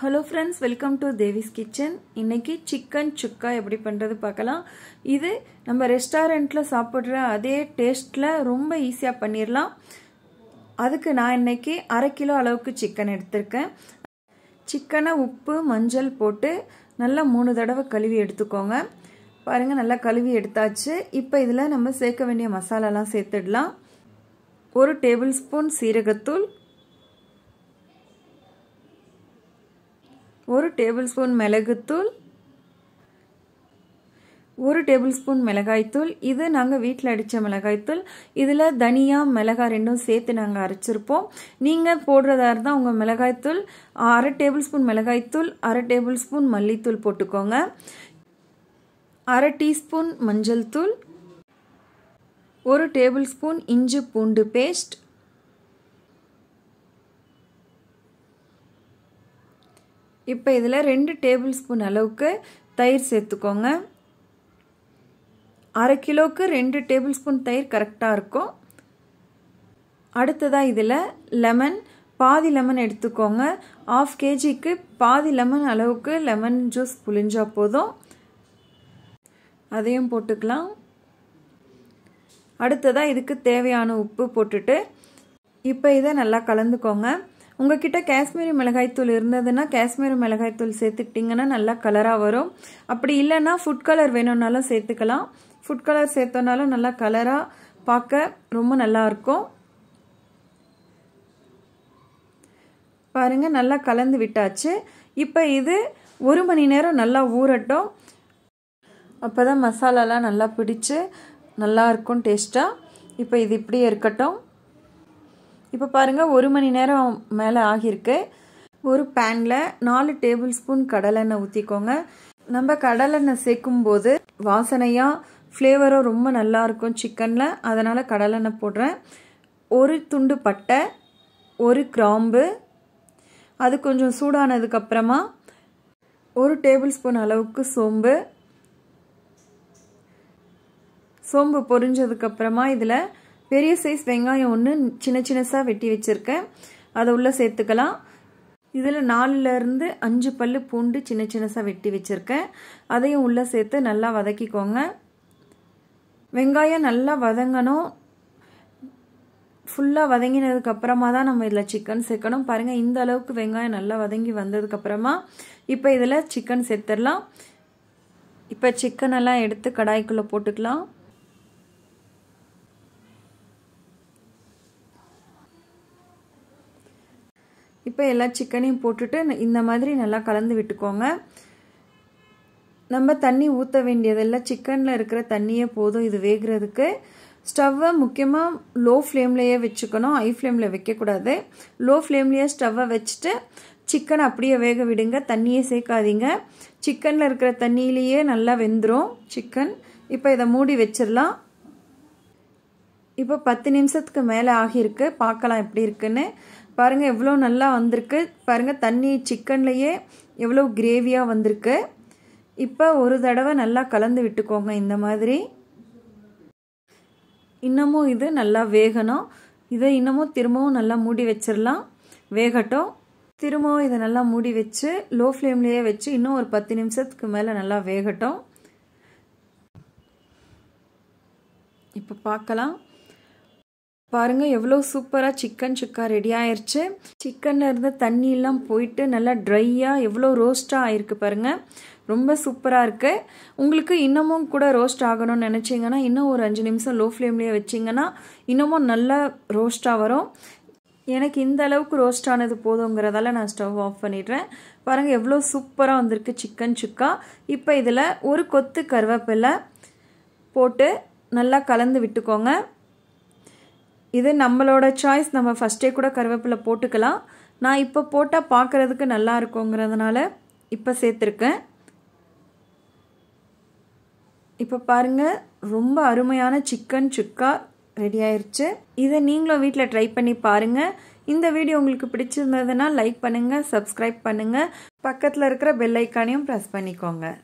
hello friends welcome to Devi's kitchen இன்றைக்கி chicken sukka எப்படி பண்ணுறது பார்க்கலாம் இது நம்ம ரெஸ்டாரண்ட்டில் சாப்பிட்ற அதே டேஸ்ட்டில் ரொம்ப ஈஸியாக பண்ணிடலாம் அதுக்கு நான் இன்றைக்கி அரை கிலோ அளவுக்கு சிக்கன் எடுத்திருக்கேன் சிக்கனை உப்பு மஞ்சள் போட்டு நல்லா மூணு தடவை கழுவி எடுத்துக்கோங்க பாருங்கள் நல்லா கழுவி எடுத்தாச்சு இப்போ இதில் நம்ம சேர்க்க வேண்டிய மசாலாலாம் சேர்த்துடலாம் ஒரு டேபிள் ஸ்பூன் சீரகத்தூள் ஒரு டேபிள் ஸ்பூன் மிளகுத்தூள் ஒரு டேபிள் ஸ்பூன் மிளகாய்த்தூள் இது நாங்கள் வீட்டில் அடித்த மிளகாய்த்தூள் இதில் தனியாக மிளகாய் ரெண்டும் சேர்த்து நாங்கள் அரைச்சிருப்போம் நீங்கள் போடுறதா இருந்தால் உங்கள் மிளகாய்த்தூள் அரை டேபிள் ஸ்பூன் மிளகாய்த்தூள் அரை டேபிள் ஸ்பூன் மல்லித்தூள் போட்டுக்கோங்க அரை டீஸ்பூன் மஞ்சள் தூள் ஒரு டேபிள் ஸ்பூன் இஞ்சி பூண்டு பேஸ்ட் இப்போ இதில் ரெண்டு டேபிள் ஸ்பூன் அளவுக்கு தயிர் சேர்த்துக்கோங்க அரை கிலோவுக்கு ரெண்டு டேபிள் ஸ்பூன் தயிர் கரெக்டாக இருக்கும் அடுத்ததாக இதில் லெமன் பாதி லெமன் எடுத்துக்கோங்க ஆஃப் கேஜிக்கு பாதி லெமன் அளவுக்கு லெமன் ஜூஸ் புளிஞ்சா போதும் அதையும் போட்டுக்கலாம் அடுத்ததாக இதுக்கு தேவையான உப்பு போட்டுட்டு இப்போ இதை நல்லா கலந்துக்கோங்க உங்ககிட்ட காஷ்மீரி மிளகாய்த்தூள் இருந்ததுன்னா காஷ்மீரி மிளகாய்த்தூள் சேர்த்துக்கிட்டிங்கன்னா நல்லா கலராக வரும் அப்படி இல்லைன்னா ஃபுட் கலர் வேணும்னாலும் சேர்த்துக்கலாம் ஃபுட் கலர் சேர்த்தோனாலும் நல்லா கலராக பார்க்க ரொம்ப நல்லாயிருக்கும் பாருங்கள் நல்லா கலந்து விட்டாச்சு இப்போ இது ஒரு மணி நேரம் நல்லா ஊறட்டும் அப்போ தான் மசாலாலாம் நல்லா பிடிச்சி நல்லா இருக்கும் டேஸ்ட்டாக இப்போ இது இப்படியே இருக்கட்டும் இப்போ பாருங்கள் ஒரு மணி நேரம் மேலே ஆகியிருக்கு ஒரு பேனில் நாலு டேபிள் ஸ்பூன் கடலெண்ணெய் ஊற்றிக்கோங்க நம்ம கடலெண்ணெய் சேர்க்கும் போது வாசனையாக ஃப்ளேவரும் ரொம்ப நல்லாயிருக்கும் சிக்கனில் அதனால் கடலெண்ணெய் போடுறேன் ஒரு துண்டு பட்டை ஒரு கிராம்பு அது கொஞ்சம் சூடானதுக்கப்புறமா ஒரு டேபிள் ஸ்பூன் அளவுக்கு சோம்பு சோம்பு பொரிஞ்சதுக்கப்புறமா இதில் பெரிய சைஸ் வெங்காயம் ஒன்று சின்ன சின்னசாக வெட்டி வச்சுருக்கேன் அதை உள்ளே சேர்த்துக்கலாம் இதில் நாலுலேருந்து அஞ்சு பல் பூண்டு சின்ன சின்னசாக வெட்டி வச்சுருக்கேன் அதையும் உள்ளே சேர்த்து நல்லா வதக்கிக்கோங்க வெங்காயம் நல்லா வதங்கணும் ஃபுல்லாக வதங்கினதுக்கப்புறமா தான் நம்ம இதில் சிக்கன் சேர்க்கணும் பாருங்கள் இந்த அளவுக்கு வெங்காயம் நல்லா வதங்கி வந்ததுக்கப்புறமா இப்போ இதில் சிக்கன் சேர்த்துடலாம் இப்போ சிக்கனெல்லாம் எடுத்து கடாய்க்குள்ளே போட்டுக்கலாம் இப்போ எல்லா சிக்கனையும் போட்டுட்டு இந்த மாதிரி நல்லா கலந்து விட்டுக்கோங்க நம்ம தண்ணி ஊற்ற வேண்டியதெல்லாம் சிக்கனில் இருக்கிற தண்ணியே போதும் இது வேகிறதுக்கு ஸ்டவ்வை முக்கியமாக லோ ஃப்ளேம்லேயே வச்சுக்கணும் ஹை ஃப்ளேமில் வைக்கக்கூடாது லோ ஃப்ளேம்லேயே ஸ்டவ்வை வச்சுட்டு சிக்கன் அப்படியே வேக விடுங்க தண்ணியே சேர்க்காதீங்க சிக்கனில் இருக்கிற தண்ணியிலேயே நல்லா வெந்துடும் சிக்கன் இப்போ இதை மூடி வச்சிடலாம் இப்போ பத்து நிமிஷத்துக்கு மேலே ஆகியிருக்கு பார்க்கலாம் எப்படி இருக்குன்னு பாருங்கள் எவ்வளோ நல்லா வந்திருக்கு பாருங்கள் தண்ணி சிக்கன்லேயே எவ்வளோ கிரேவியாக வந்திருக்கு இப்போ ஒரு தடவை நல்லா கலந்து விட்டுக்கோங்க இந்த மாதிரி இன்னமும் இது நல்லா வேகணும் இதை இன்னமும் திரும்பவும் நல்லா மூடி வச்சிடலாம் வேகட்டும் திரும்பவும் இதை நல்லா மூடி வச்சு லோ ஃப்ளேம்லேயே வச்சு இன்னும் ஒரு பத்து நிமிஷத்துக்கு மேலே நல்லா வேகட்டும் இப்போ பார்க்கலாம் பாருங்கள் எவ்வளோ சூப்பராக சிக்கன் சுக்கா ரெடி ஆயிடுச்சு சிக்கனில் இருந்த தண்ணியெல்லாம் போயிட்டு நல்லா ட்ரையாக எவ்வளோ ரோஸ்ட்டாக ஆயிருக்கு பாருங்கள் ரொம்ப சூப்பராக இருக்குது உங்களுக்கு இன்னமும் கூட ரோஸ்ட் ஆகணும்னு நினச்சிங்கன்னா இன்னும் ஒரு அஞ்சு நிமிஷம் லோ ஃப்ளேம்லேயே வச்சிங்கன்னா இன்னமும் நல்லா ரோஸ்ட்டாக வரும் எனக்கு இந்த அளவுக்கு ரோஸ்ட் ஆனது போதுங்கிறதால நான் ஸ்டவ் ஆஃப் பண்ணிடுறேன் பாருங்கள் எவ்வளோ சூப்பராக வந்திருக்கு சிக்கன் சுக்கா இப்போ இதில் ஒரு கொத்து கருவேப்பிலை போட்டு நல்லா கலந்து விட்டுக்கோங்க இது நம்மளோட சாய்ஸ் நம்ம ஃபஸ்ட்டே கூட கருவேப்பிலை போட்டுக்கலாம் நான் இப்போ போட்டால் பார்க்குறதுக்கு நல்லா இருக்குங்கிறதுனால இப்போ சேர்த்துருக்கேன் இப்போ பாருங்கள் ரொம்ப அருமையான சிக்கன் சுக்கா ரெடி ஆயிடுச்சு இதை நீங்களும் வீட்டில் ட்ரை பண்ணி பாருங்கள் இந்த வீடியோ உங்களுக்கு பிடிச்சிருந்ததுன்னா லைக் பண்ணுங்கள் சப்ஸ்கிரைப் பண்ணுங்கள் பக்கத்தில் இருக்கிற பெல் ஐக்கானையும் ப்ரெஸ் பண்ணிக்கோங்க